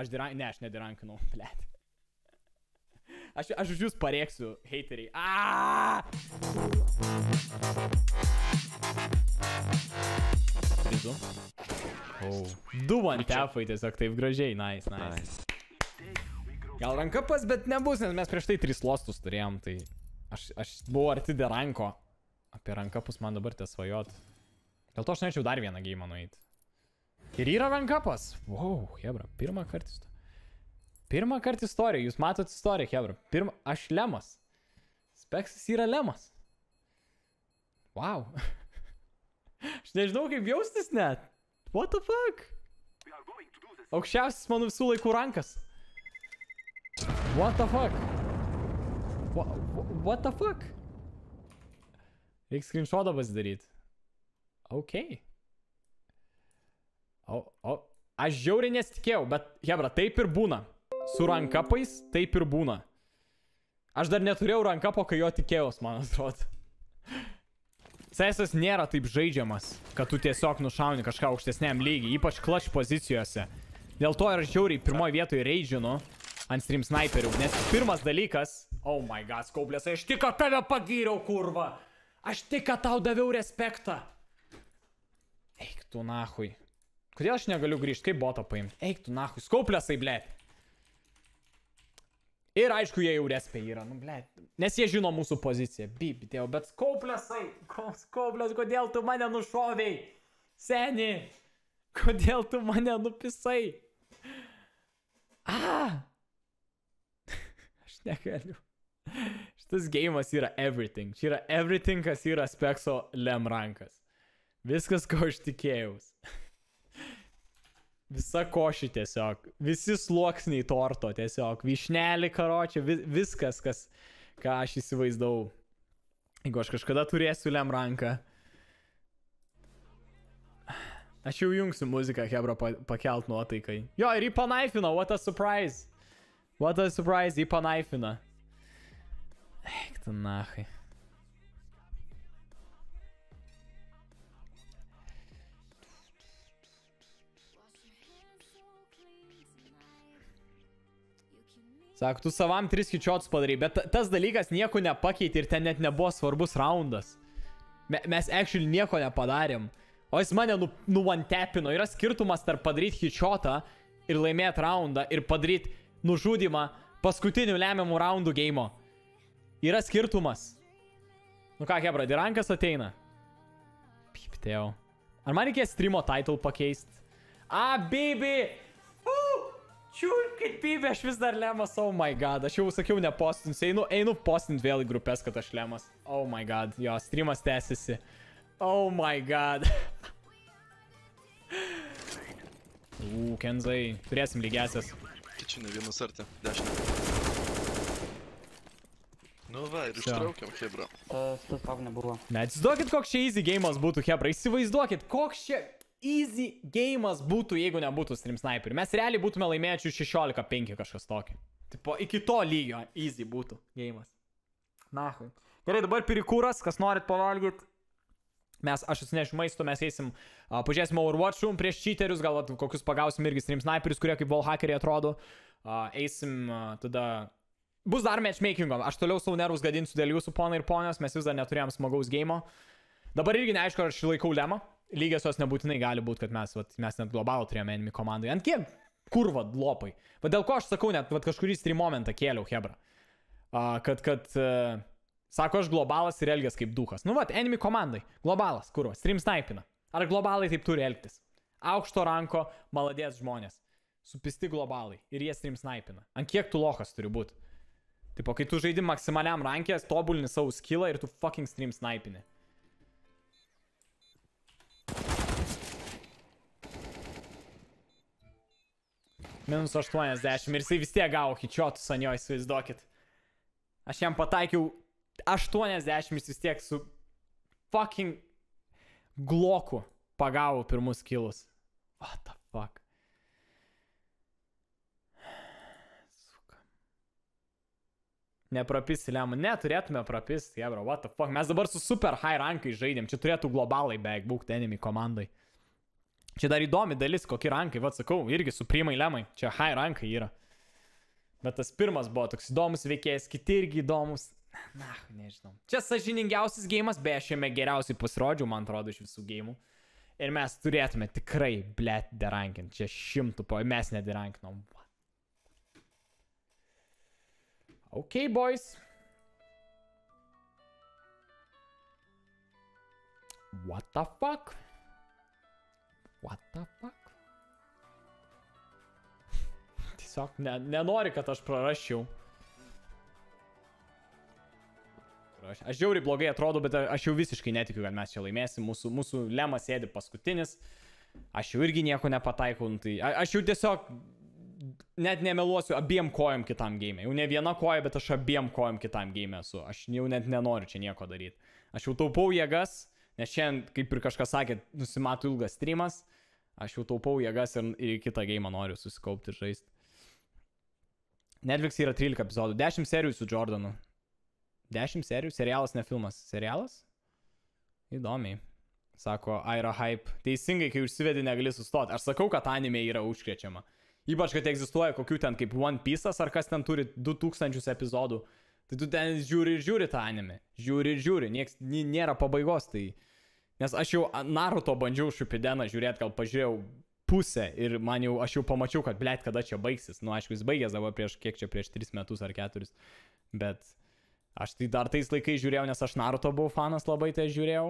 Aš dirank... Ne, aš nedirankinau, blėt. Aš, aš už jūs pareiksiu, heiteriai. Du. Oh. Du vantefai tiesiog taip gražiai, nice, nice. nice. Gal ranka pas, bet nebus, nes mes prieš tai tris lostus turėjom, tai aš, aš buvau arti deranko. Apie rankapus man dabar tiesvajot. Dėl to aš norėčiau dar vieną gėjimą nueiti. Ir yra rankapas. Wow, Hebra, pirmą kartą. Pirmą kartą istoriją, jūs matot istoriją, Hebra. Pirmą, aš lemas. Speksas yra lemas. Wow. aš nežinau, kaip jaustis net. What the fuck? Aukščiausias mano visų laikų rankas. What the fuck? What, what the fuck? Reiks screenshotą pasidaryti. Okay. O, o, aš žiauriai nesitikėjau, bet, hebra, taip ir būna. Su rankapais taip ir būna. Aš dar neturėjau rankapo, kai jo tikėjos, man atrodo. CS nėra taip žaidžiamas, kad tu tiesiog nušauni kažką aukštesniam lygiai, ypač clutch pozicijose. Dėl to ir aš žiauriai pirmoje vietoje reidžinu ant stream sniperių, nes pirmas dalykas... Oh my god, skaublės, aš tik tave pagyriau, kurva! Aš tik tau daviau respektą! Eik tu nahui. Kodėl aš negaliu grįžti? Kaip botą paimti? Eik tu nahui, skauplėsai, blėt. Ir aišku, jie jau respė yra, nu blėt. Nes jie žino mūsų poziciją. Bip, tėvau, bet skauplėsai. Skauplės, kodėl tu mane nušoviai? Seni, kodėl tu mane nupisai? A! Aš negaliu. Šitas gėjimas yra everything. Čia yra everything, kas yra Spekso lem rankas. Viskas, ko aš tikėjausi. Visa koši tiesiog, visi sluoksniai torto tiesiog, višnelį karočią, vis, viskas, kas, ką aš įsivaizdavau. Jeigu aš kažkada turėsiu lem ranką. Aš jau jungsiu muziką, Hebra, pa pakelt nuotaikai. Jo, ir jį panaifino, what a surprise. What a surprise, jį panaifino. Eik tu nahai. Sak, tu savam 3 kičiotus padarai, bet tas dalykas nieko nepakeitė ir ten net nebuvo svarbus raundas. Me mes actually nieko nepadarėm. O jis mane nu nuantepino. Yra skirtumas tarp padaryti kičiotą ir laimėti raundą ir padaryti nužudimą paskutinių lemiamų raundų gėjimo. Yra skirtumas. Nu ką, Hebra, dirankas ateina. Piptėjau. Ar man reikės streamo title pakeisti? A, baby! Čiulkit pybė, aš vis dar lemas, oh my god, aš jau sakiau nepostinsiu, einu, einu postint vėl į grupės, kad aš lemas. Oh my god, jo, streamas tęsiasi. Oh my god. Uuu, Kenzai, turėsim lygiasias. Kičinė tai vienas artė, dešinė. Nu va, ir ištraukiam, hebra. Uh, Stas tau nebuvo. Neatsiduokit, koks čia easy game'as būtų, hebra, įsivaizduokit, koks čia easy gėjimas būtų, jeigu nebūtų stream sniperių. Mes realiai būtume laimėjusi 16-5 kažkas tokio. Tipo, iki to lygio easy būtų gėjimas. Nahui. Gerai, dabar pirikūras, kas norit pavalgyti. Mes, aš atsinešiu maisto, mes eisim, uh, pažiūrėsim Overwatch room prieš cheaterius, gal kokius pagausim irgi stream sniperius, kurie kaip wallhackeriai atrodo. Uh, eisim uh, tada Bus dar matchmakingo, aš toliau savo nervus gadinsiu dėl jūsų ponai ir ponios, mes vis dar neturėjom smagaus gėjimo. Dabar irgi neaišku, ar aš laikau lemą, lygiosios nebūtinai gali būti, kad mes, vat, mes net globalų turėjome enemy komandai. Ant kiek kurva lopai. Va dėl ko aš sakau, net vat, kažkurį stream momentą kėliau, Hebra. Uh, kad, kad, uh, sako, aš globalas ir elgės kaip duhas. Nu, va, enemy komandai. Globalas, kurva, stream snipina. Ar globalai taip turi elgtis? Aukšto ranko, maladės žmonės. Supisti globalai ir jie stream snipina. Ant kiek tu lohas turi būti? Tipo, kai tu žaidi maksimaliam rankės, tobulini savo skillą ir tu fucking stream snipini. Minus 80 ir jisai vis tiek gavo hičiotus ant jo, įsivaizduokit. Aš jam pataikiau 80 ir jis vis tiek su fucking gloku pagavo pirmus kilus. What the fuck? Suka. Neprapisi, lemu. Neturėtume prapisti, jebra, what the fuck. Mes dabar su super high rankai žaidėm, čia turėtų globalai beveik būkti enemy komandai. Čia dar įdomi dalis, kokie rankai, vad sakau, irgi su primai lemai, čia high rankai yra. Bet tas pirmas buvo toks įdomus veikėjas, kiti irgi įdomus. Na, nežinau. Čia sažiningiausias gėjimas, beje, šiame geriausiai pasirodžiau, man atrodo, iš visų gėjimų. Ir mes turėtume tikrai, blėt, derankinti. Čia šimtų po, mes nederankinom. Ok, boys. What the fuck? What the fuck? Tiesiog ne, nenori, kad aš prarasčiau. Aš, aš žiauriai blogai atrodo, bet aš jau visiškai netikiu, kad mes čia laimėsim. Mūsų, mūsų lemas sėdi paskutinis. Aš jau irgi nieko nepataikau. Nu, tai a, aš jau tiesiog net nemeluosiu abiem kojom kitam game. Jau ne viena koja, bet aš abiem kojom kitam game esu. Aš jau net nenoriu čia nieko daryti. Aš jau taupau jėgas Nes šiandien, kaip ir kažkas sakė, nusimato ilgas streamas, aš jau taupau jėgas ir, ir kitą gėjimą noriu susikaupti ir žaisti. Netflix yra 13 epizodų, 10 serijų su Jordanu. 10 serijų, serialas ne filmas, serialas? Įdomiai. Sako, Aira Hype. Teisingai, kai užsivedi, negali sustoti. Aš sakau, kad anime yra užkrečiama. Ypač, kad egzistuoja kokių ten kaip One Piece ar kas ten turi 2000 epizodų. Tai tu ten žiūri ir žiūri tą anime. Žiūri ir žiūri. Nieks nėra pabaigos. Tai... Nes aš jau Naruto bandžiau šupideną žiūrėti, gal pažiūrėjau pusę ir man jau, aš jau pamačiau, kad blėt, kada čia baigsis. Nu, aišku, jis baigės dabar prieš, kiek čia, prieš 3 metus ar 4. Bet aš tai dar tais laikais žiūrėjau, nes aš Naruto buvau fanas labai, tai žiūrėjau.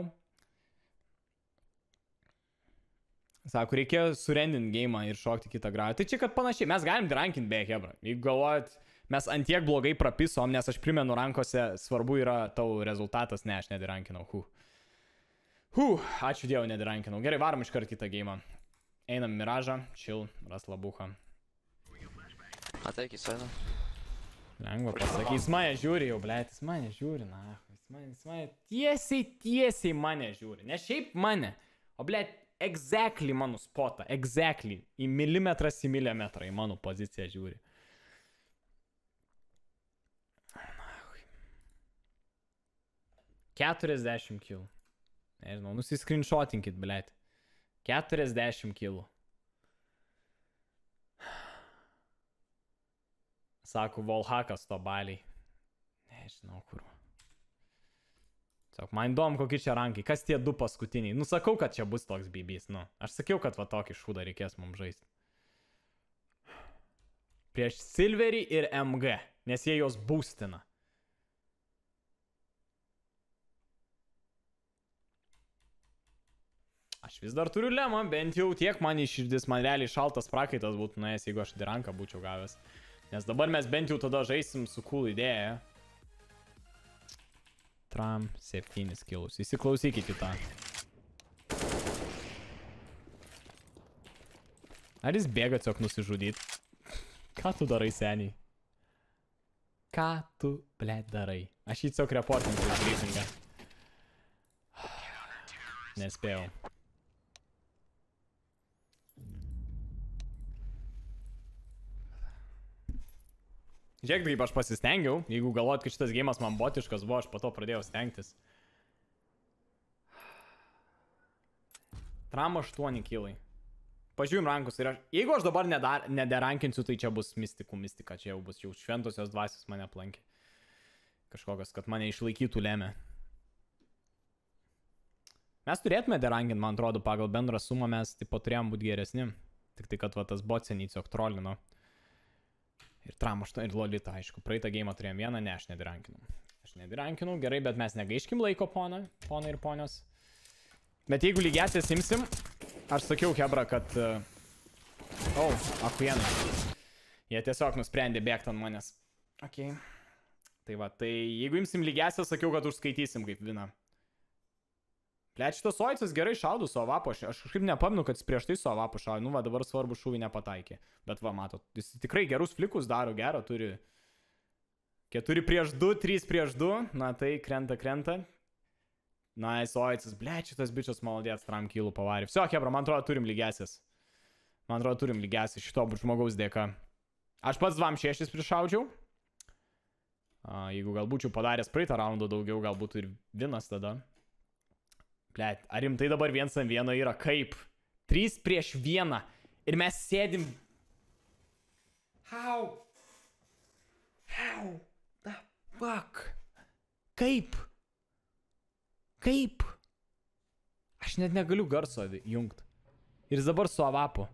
Sako, reikėjo surendinti gėjimą ir šokti kitą grajų. Tai čia, kad panašiai, mes galim rankinti be hebra. Jeigu galvojat, mes antiek blogai prapisom, nes aš primenu, rankose svarbu yra tau rezultatas, ne, aš nedirankinau, huh. Huh, ačiū Dievu, nedirankinau. Gerai, varom iškart kitą gėjimą. Einam miražą, chill, ras labuką. Ateik į sainą. Lengva pasakyti, jis mane žiūri jau, blėt, jis mane žiūri, na, jis mane, jis mane tiesiai, tiesiai mane žiūri. Ne šiaip mane, o blėt, exactly mano spotą, exactly, į milimetras į milimetrą į mano poziciją žiūri. Na, hui. 40 kilų. Nežinau, nusiskrinšotinkit, blėt. 40 kilų. Sako, Volhakas to baliai. Nežinau, kur. Tiesiog man įdomu, kokie čia rankai. Kas tie du paskutiniai? Nusakau, kad čia bus toks bibys. Nu, aš sakiau, kad va tokį šūdą reikės mums žaisti. Prieš Silverį ir MG. Nes jie jos būstina. Aš vis dar turiu lemą, bent jau tiek man iširdis, man realiai šaltas prakaitas būtų nuėjęs, jeigu aš diranką būčiau gavęs. Nes dabar mes bent jau tada žaisim su cool idėja. Tram 7 kilus. Įsiklausykit į tą. Ar jis bėga tiesiog nusižudyt? Ką tu darai, seniai? Ką tu, ble, darai? Aš jį tiesiog reportinsiu iš briefingą. Nespėjau. Žiūrėk, kaip aš pasistengiau, jeigu galvojat, kad šitas gėjimas man botiškas buvo, aš po to pradėjau stengtis. Tram 8 kilai. Pažiūrim rankus ir aš... Jeigu aš dabar nedar, nederankinsiu, tai čia bus mystikų mystika, čia jau bus jau šventosios dvasios mane aplankė. Kažkokios, kad mane išlaikytų lemę. Mes turėtume derankinti, man atrodo, pagal bendrą sumą mes taip pat turėjom būti geresni. Tik tai, kad va tas bot seniai tiesiog trolino. Ir tram 8 ir lolita, aišku. Praeitą gėjimą turėjom vieną, ne, aš nedirankinau. Aš nedirankinau, gerai, bet mes negaiškim laiko, ponai, ponai ir ponios. Bet jeigu lygiasias imsim, aš sakiau Hebra, kad... O, e, oh, akujenai. Jie tiesiog nusprendė bėgti ant manęs. Ok. Tai va, tai jeigu imsim lygiasias, sakiau, kad užskaitysim kaip viną. Let šitas Oicas gerai šaudo savo vapą, aš, aš kažkaip nepaminu, kad jis prieš tai savo vapą šaudo, nu va dabar svarbu šūvį nepataikė. Bet va, matot, jis tikrai gerus flikus daro, gerą turi. 4 prieš 2, 3 prieš 2, na tai krenta, krenta. Nice, Oicas, ble, šitas bičias malodėtas, tram kilų pavarė. Visio, Hebra, man atrodo, turim lygesis. Man atrodo, turim lygesis šito žmogaus dėka. Aš pats 2-6 prišaudžiau. A, jeigu gal būčiau padaręs praeitą raundą daugiau, gal būtų ir vienas tada. Ble, ar rimtai dabar viens ant vieno yra kaip? Trys prieš vieną. Ir mes sėdim. How? How the fuck? Kaip? Kaip? Aš net negaliu garso jungti. Ir dabar su avapu.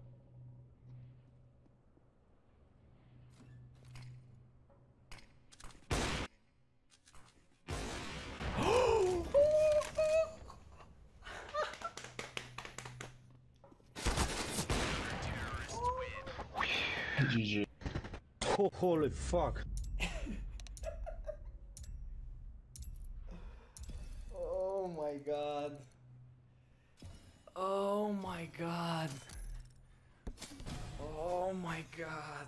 GG. Oh, holy fuck. oh my god. Oh my god. Oh my god.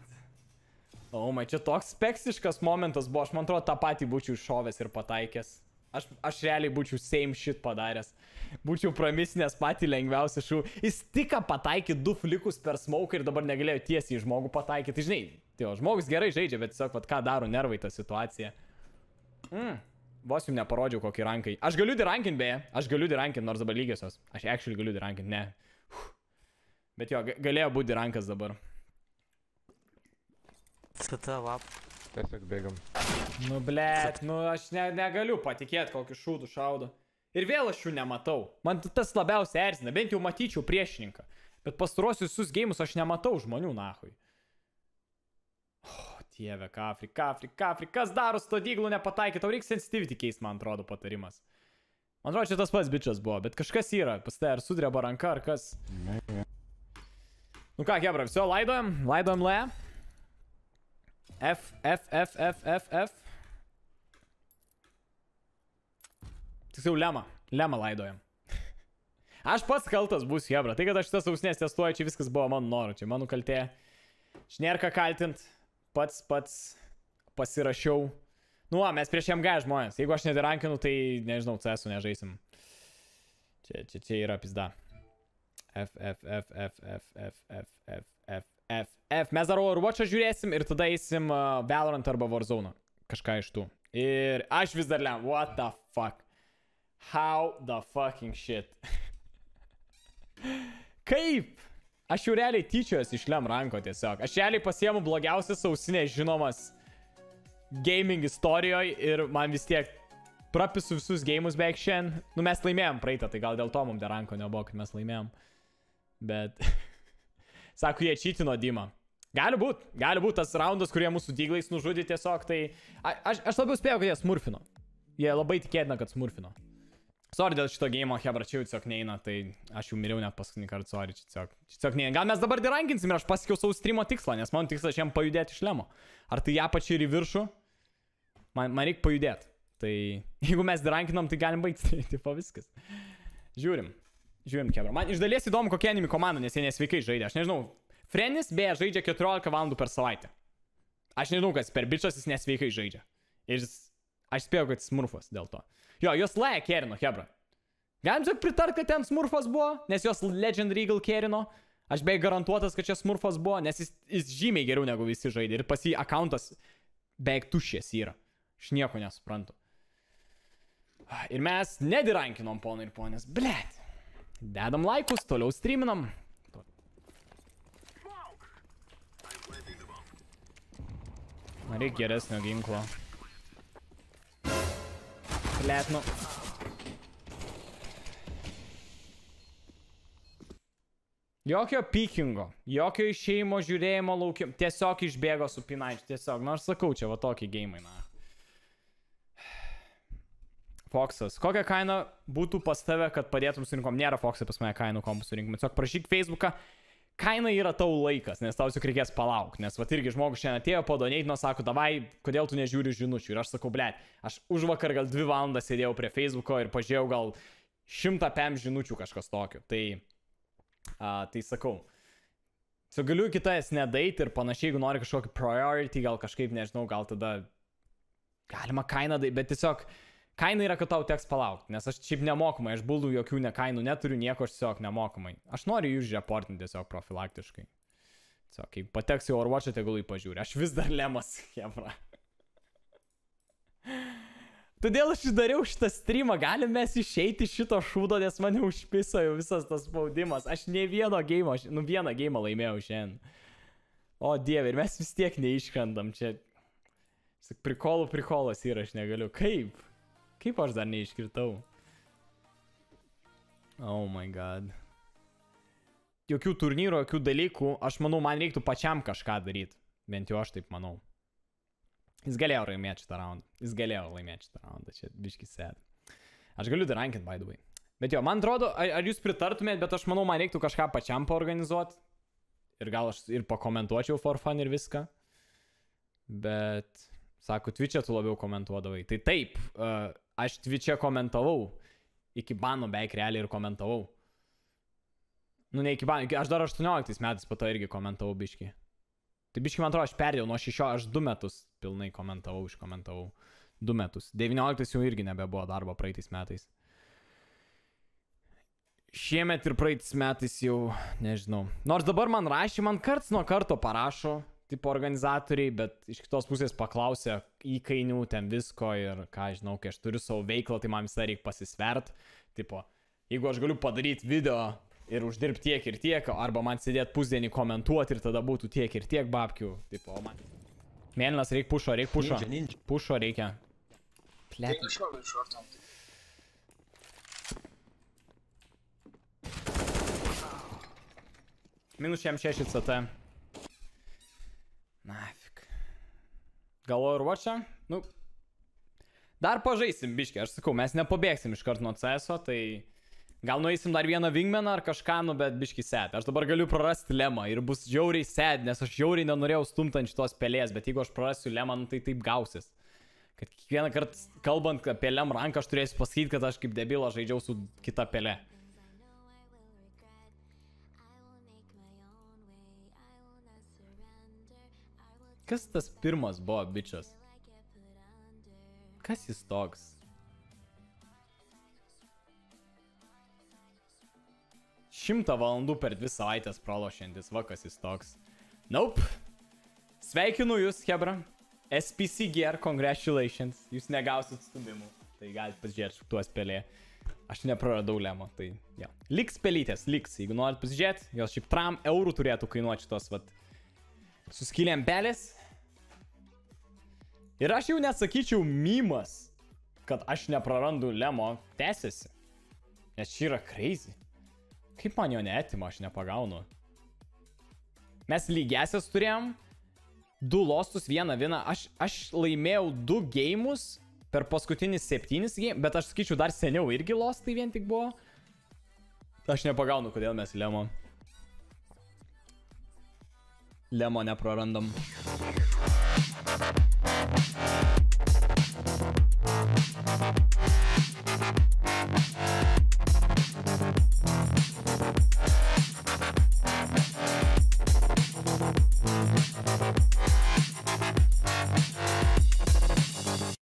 O, oh my, čia toks speksiškas momentas buvo, aš man atrodo tą patį būčiau iššovęs ir pataikęs. Aš, aš realiai būčiau same shit padaręs. Būčiau pramisinęs patį lengviausią šūvį. Jis tik pataikė du flikus per smoke ir dabar negalėjo tiesiai į žmogų pataikyti. Tai žinai, tėvo, žmogus gerai žaidžia, bet tiesiog, vat, ką daro nervai tą situaciją. Mm. Vos jums neparodžiau kokį rankai. Aš galiu dirankin beje, aš galiu dirankin, nors dabar lygiosios. Aš actually galiu dirankin, ne. Uf. Bet jo, galėjo būti dirankas dabar. Cita, vap. Tiesiog bėgam. Nu, blėt, nu aš ne, negaliu patikėti, kokį šūdų šaudo. Ir vėl aš jų nematau. Man tas labiausiai erzina, bent jau matyčiau priešininką. Bet pastarosius visus gėjimus aš nematau žmonių nahui. O, oh, dieve, kafri, kafri, kafri, kas daro stodyglų nepataikyti, tau reikia sensitivity keist, man atrodo, patarimas. Man atrodo, čia tas pats bičias buvo, bet kažkas yra, pas tai ar sudreba ranka, ar kas. Ne, ne. Nu ką, Hebra, viso, laidojam, laidojam le. F, F, F, F, F, F. Tiksliau, lemą. Lemą laidojam. Aš pats kaltas būsiu, Hebra. Tai, kad aš tas ausnės testuoju, čia viskas buvo mano noru, čia mano kaltė. Šnerka kaltint, pats pats pasirašiau. Nu, o, mes prieš MG žmonės. Jeigu aš nedirankinu, tai nežinau, CS nežaisim. Čia, čia, čia yra pizda. F, F, F, F, F, F, F, F, F. F. Mes dar Overwatch'ą žiūrėsim ir tada eisim uh, Valorant arba Warzone. Kažką iš tų. Ir aš vis dar lem. What the fuck? How the fucking shit? Kaip? Aš jau realiai tyčios iš lem ranko tiesiog. Aš realiai pasiemu blogiausias ausinės žinomas gaming istorijoje ir man vis tiek prapisu visus gėjimus beveik šiandien. Nu mes laimėjom praeitą, tai gal dėl to mums dar ranko nebuvo, kad mes laimėjom. Bet... Sako, jie čytino Dymą. Gali būt, gali būt tas raundas, kurie mūsų dyglais nužudė tiesiog, tai... A, aš, aš labiau spėjau, kad jie smurfino. Jie labai tikėtina, kad smurfino. Sorry dėl šito gėjimo, hebra, čia jau tiesiog neina, tai aš jau miriau net paskutinį kartą, sorry, čia tiesiog, čia tiesiog neina. Gal mes dabar dirankinsim ir aš pasikiau savo streamo tikslą, nes mano tikslas šiam pajudėti iš lemo. Ar tai ją pačią ir į viršų? Man, man reikia pajudėti. Tai jeigu mes dirankinom, tai galim baigti, tai po viskas. Žiūrim. Žiūrim, Kedro. Man iš dalies įdomu, kokia anime komanda, nes jie nesveikai žaidė. Aš nežinau. Frenis beje žaidžia 14 valandų per savaitę. Aš nežinau, kas per bičias jis nesveikai žaidžia. Ir jis... aš spėjau, kad smurfas dėl to. Jo, jos laja kerino, Hebra. Galim tik pritart, kad ten smurfas buvo, nes jos Legend Regal kerino. Aš beje garantuotas, kad čia smurfas buvo, nes jis, jis žymiai geriau negu visi žaidė. Ir pas jį akantas beveik tušės yra. Aš nieko nesuprantu. Ah, ir mes nedirankinom, ponai ir ponės. Blet. Dedam laikus, toliau streaminam. Reikia geresnio ginklo. Letnu. Jokio pikingo, jokio išėjimo žiūrėjimo laukiam. Tiesiog išbėgo su pinaičiu, tiesiog. Nors nu, sakau, čia va tokį geimainą. Foxas. Kokia kaina būtų pas tave, kad padėtum surinkom? Nėra Foxai pas mane kainų kompų surinkom. Tiesiog prašyk Facebooką. Kaina yra tau laikas, nes tau tik reikės palaukti. Nes va irgi žmogus šiandien atėjo, padoneitino, sako, davai, kodėl tu nežiūri žinučių. Ir aš sakau, ble, aš už vakar gal dvi valandas sėdėjau prie Facebooko ir pažiūrėjau gal šimtą pėm žinučių kažkas tokio. Tai, a, tai sakau, su galiu kitais nedait ir panašiai, jeigu nori kažkokį priority, gal kažkaip, nežinau, gal tada galima kainą, bet tiesiog... Kaina yra, kad tau teks palaukti, nes aš šiaip nemokamai, aš būdų jokių ne kainų neturiu, nieko aš tiesiog nemokamai. Aš noriu jūs reportinti tiesiog profilaktiškai. Tiesiog, kai pateks į Overwatch'ą, tegul jį pažiūri. Aš vis dar lemas, jebra. Todėl aš dariau šitą streamą, galim mes išeiti iš šito šūdo, nes mane užpiso jau visas tas spaudimas. Aš ne vieno game, nu vieną game laimėjau šiandien. O dieve, ir mes vis tiek neiškandam čia. Sak, prikolų prikolas yra, aš negaliu. Kaip? Kaip aš dar neiškirtau? Oh my god. Jokių turnyrų, jokių dalykų, aš manau, man reiktų pačiam kažką daryti. Bent jau aš taip manau. Jis galėjo laimėti šitą raundą. Jis galėjo laimėti šitą raundą, čia biškis sėdi. Aš galiu dar rankint, by the way. Bet jo, man atrodo, ar, ar jūs pritartumėt, bet aš manau, man reiktų kažką pačiam paorganizuoti. Ir gal aš ir pakomentuočiau for fun ir viską. Bet... Sako, Twitch'e tu labiau komentuodavai. Tai taip, uh, aš Twitch'e komentavau. Iki bano beveik realiai ir komentavau. Nu, ne iki bano, aš dar 18 metais po to irgi komentavau biški. Tai biški, man atrodo, aš perdėjau nuo 6, aš 2 metus pilnai komentavau, iškomentavau. 2 metus. 19 jau irgi nebebuvo darbo praeitais metais. Šiemet ir praeitais metais jau, nežinau. Nors dabar man rašė, man karts nuo karto parašo, tipo organizatoriai, bet iš kitos pusės paklausė įkainių ten visko ir ką žinau, kai aš turiu savo veiklą, tai man visą reikia pasisvert. Tipo, jeigu aš galiu padaryti video ir uždirbti tiek ir tiek, arba man sėdėti pusdienį komentuoti ir tada būtų tiek ir tiek babkių, tipo, man. Mėlynas reikia pušo, reikia pušo. Pušo reikia. Plėt. Minus šiam 6 CT. Nafik. Gal Overwatch'ą? Nu. Dar pažaisim, biškiai, aš sakau, mes nepabėgsim iš karto nuo CSO, tai gal nueisim dar vieną Wingmaną ar kažką, nu, bet biškiai set. Aš dabar galiu prarasti lemą ir bus žiauriai set, nes aš žiauriai nenorėjau stumti ant šitos pelės, bet jeigu aš prarasiu lemą, nu, tai taip gausis. Kad kiekvieną kartą kalbant apie lem ranką, aš turėsiu pasakyti, kad aš kaip debilas žaidžiau su kita pelė. Kas tas pirmas buvo bičias? Kas jis toks? Šimtą valandų per dvi savaitės pralošiantis, va kas jis toks. Nope. Sveikinu jūs, Hebra. SPC Gear, congratulations. Jūs negausit stumimų. Tai galite pasižiūrėti šuktuos pelėje. Aš nepraradau lemo, tai jo. Ja. Liks pelytės, liks. Jeigu norit pasižiūrėti, jos šiaip tram eurų turėtų kainuoti šitos, vat, suskiliam pelės. Ir aš jau nesakyčiau mymas, kad aš neprarandu lemo tęsiasi. Nes čia yra crazy. Kaip man jo neatima, aš nepagaunu. Mes lygiasias turėjom, du lostus, vieną viną. Aš, aš laimėjau du gėjimus per paskutinis septynis gėjimus, bet aš skaičiu dar seniau irgi lostai vien tik buvo. Aš nepagaunu, kodėl mes lemo. Lemo neprarandam. Bye.